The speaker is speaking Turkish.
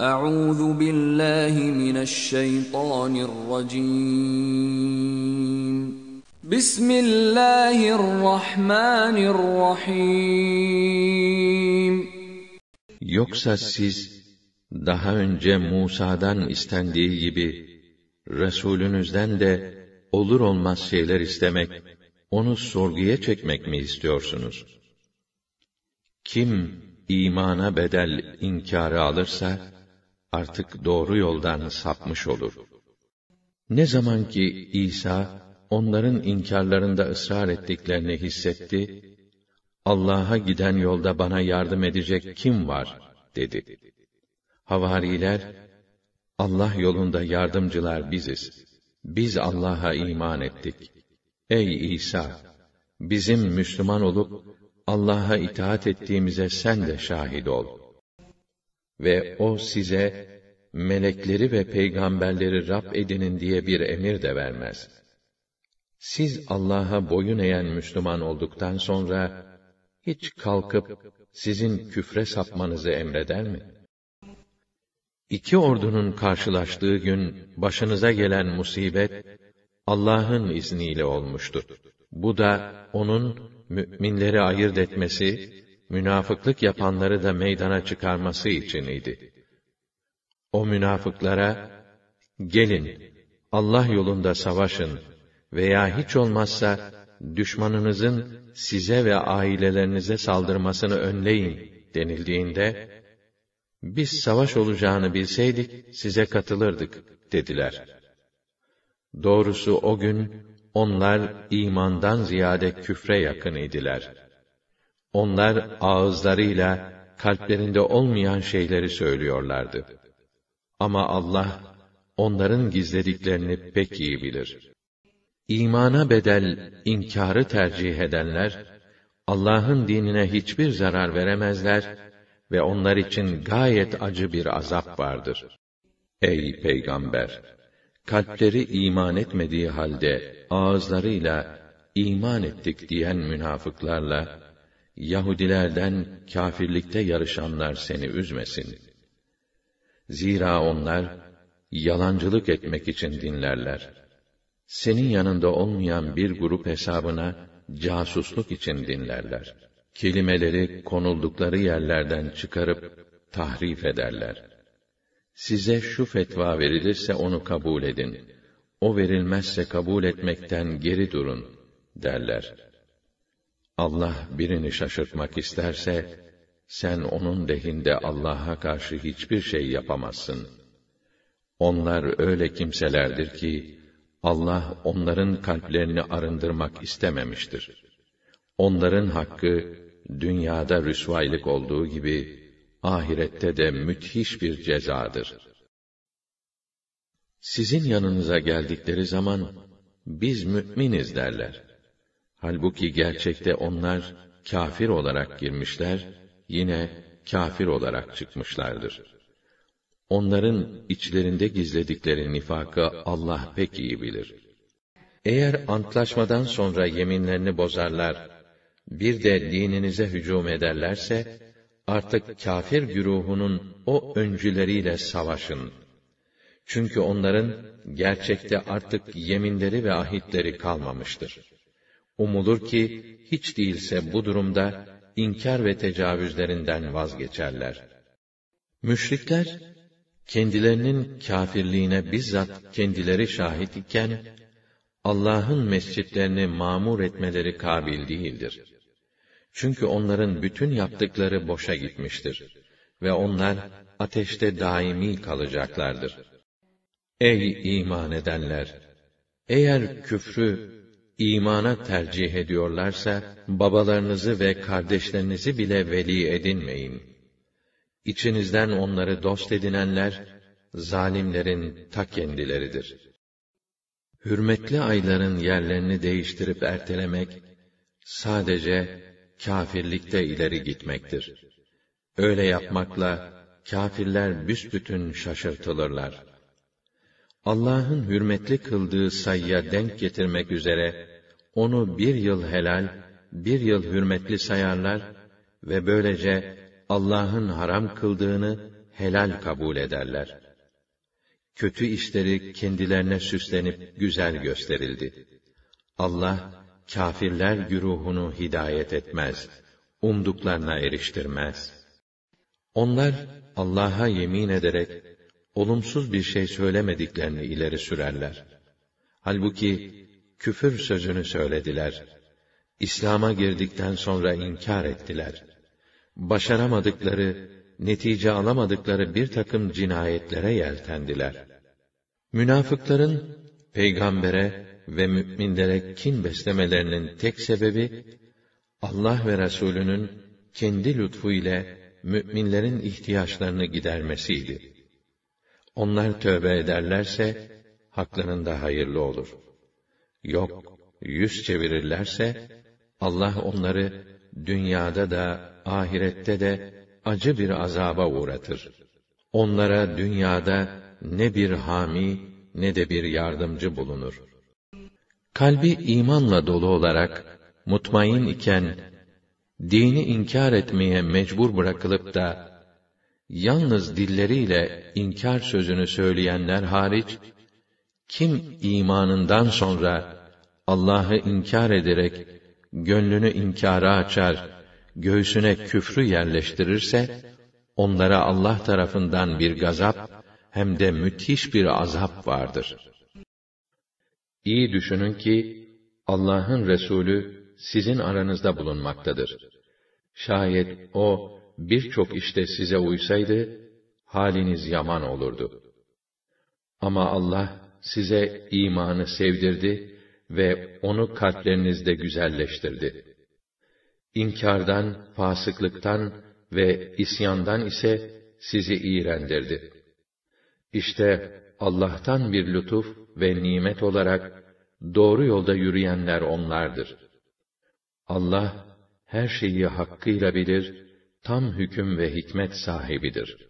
Euzu billahi mineşşeytanirracim. Bismillahirrahmanirrahim. Yoksa siz daha önce Musa'dan istendiği gibi Resulünüzden de olur olmaz şeyler istemek, onu sorguya çekmek mi istiyorsunuz? Kim imana bedel inkârı alırsa, artık doğru yoldan sapmış olur. Ne zaman ki İsa onların inkarlarında ısrar ettiklerini hissetti, Allah'a giden yolda bana yardım edecek kim var? dedi. Havariler, Allah yolunda yardımcılar biziz. Biz Allah'a iman ettik. Ey İsa! Bizim Müslüman olup, Allah'a itaat ettiğimize sen de şahit ol.'' Ve o size, melekleri ve peygamberleri Rab edinin diye bir emir de vermez. Siz Allah'a boyun eğen Müslüman olduktan sonra, hiç kalkıp sizin küfre sapmanızı emreder mi? İki ordunun karşılaştığı gün, başınıza gelen musibet, Allah'ın izniyle olmuştur. Bu da, onun, müminleri ayırt etmesi münafıklık yapanları da meydana çıkarması için idi. O münafıklara, gelin, Allah yolunda savaşın veya hiç olmazsa düşmanınızın size ve ailelerinize saldırmasını önleyin denildiğinde, biz savaş olacağını bilseydik size katılırdık dediler. Doğrusu o gün onlar imandan ziyade küfre yakın idiler.'' Onlar ağızlarıyla kalplerinde olmayan şeyleri söylüyorlardı. Ama Allah onların gizlediklerini pek iyi bilir. İmana bedel inkarı tercih edenler Allah'ın dinine hiçbir zarar veremezler ve onlar için gayet acı bir azap vardır. Ey peygamber, kalpleri iman etmediği halde ağızlarıyla iman ettik diyen münafıklarla Yahudilerden kafirlikte yarışanlar seni üzmesin. Zira onlar yalancılık etmek için dinlerler. Senin yanında olmayan bir grup hesabına casusluk için dinlerler. Kelimeleri konuldukları yerlerden çıkarıp tahrif ederler. Size şu fetva verilirse onu kabul edin. O verilmezse kabul etmekten geri durun derler.'' Allah birini şaşırtmak isterse, sen onun lehinde Allah'a karşı hiçbir şey yapamazsın. Onlar öyle kimselerdir ki, Allah onların kalplerini arındırmak istememiştir. Onların hakkı, dünyada rüsvaylık olduğu gibi, ahirette de müthiş bir cezadır. Sizin yanınıza geldikleri zaman, biz mü'miniz derler. Halbuki gerçekte onlar kafir olarak girmişler, yine kafir olarak çıkmışlardır. Onların içlerinde gizledikleri nifakı Allah pek iyi bilir. Eğer antlaşmadan sonra yeminlerini bozarlar, bir de dininize hücum ederlerse, artık kafir güruhunun o öncüleriyle savaşın. Çünkü onların gerçekte artık yeminleri ve ahitleri kalmamıştır. Umulur ki hiç değilse bu durumda inkar ve tecavüzlerinden vazgeçerler. Müşrikler kendilerinin kâfirliğine bizzat kendileri şahit iken Allah'ın mescitlerini mamur etmeleri kabil değildir. Çünkü onların bütün yaptıkları boşa gitmiştir ve onlar ateşte daimi kalacaklardır. Ey iman edenler! Eğer küfrü imana tercih ediyorlarsa, babalarınızı ve kardeşlerinizi bile veli edinmeyin. İçinizden onları dost edinenler, zalimlerin ta kendileridir. Hürmetli ayların yerlerini değiştirip ertelemek, sadece kafirlikte ileri gitmektir. Öyle yapmakla, kafirler büsbütün şaşırtılırlar.'' Allah'ın hürmetli kıldığı sayıya denk getirmek üzere, onu bir yıl helal, bir yıl hürmetli sayarlar ve böylece Allah'ın haram kıldığını helal kabul ederler. Kötü işleri kendilerine süslenip güzel gösterildi. Allah, kâfirler güruhunu hidayet etmez, umduklarına eriştirmez. Onlar, Allah'a yemin ederek, olumsuz bir şey söylemediklerini ileri sürerler. Halbuki küfür sözünü söylediler. İslam'a girdikten sonra inkar ettiler. Başaramadıkları, netice alamadıkları bir takım cinayetlere yeltendiler. Münafıkların peygambere ve müminlere kin beslemelerinin tek sebebi Allah ve Resulü'nün kendi lütfu ile müminlerin ihtiyaçlarını gidermesiydi. Onlar tövbe ederlerse, haklarının da hayırlı olur. Yok, yüz çevirirlerse, Allah onları dünyada da, ahirette de acı bir azaba uğratır. Onlara dünyada ne bir hami ne de bir yardımcı bulunur. Kalbi imanla dolu olarak mutmain iken dini inkar etmeye mecbur bırakılıp da yalnız dilleriyle inkar sözünü söyleyenler hariç, kim imanından sonra Allah'ı inkar ederek gönlünü inkara açar, göğsüne küfrü yerleştirirse, onlara Allah tarafından bir gazap hem de müthiş bir azap vardır. İyi düşünün ki Allah'ın Resulü sizin aranızda bulunmaktadır. Şayet o birçok işte size uysaydı, haliniz yaman olurdu. Ama Allah size imanı sevdirdi ve onu kalplerinizde güzelleştirdi. İnkardan, fasıklıktan ve isyandan ise sizi iğrendirdi. İşte Allah'tan bir lütuf ve nimet olarak doğru yolda yürüyenler onlardır. Allah her şeyi hakkıyla bilir tam hüküm ve hikmet sahibidir.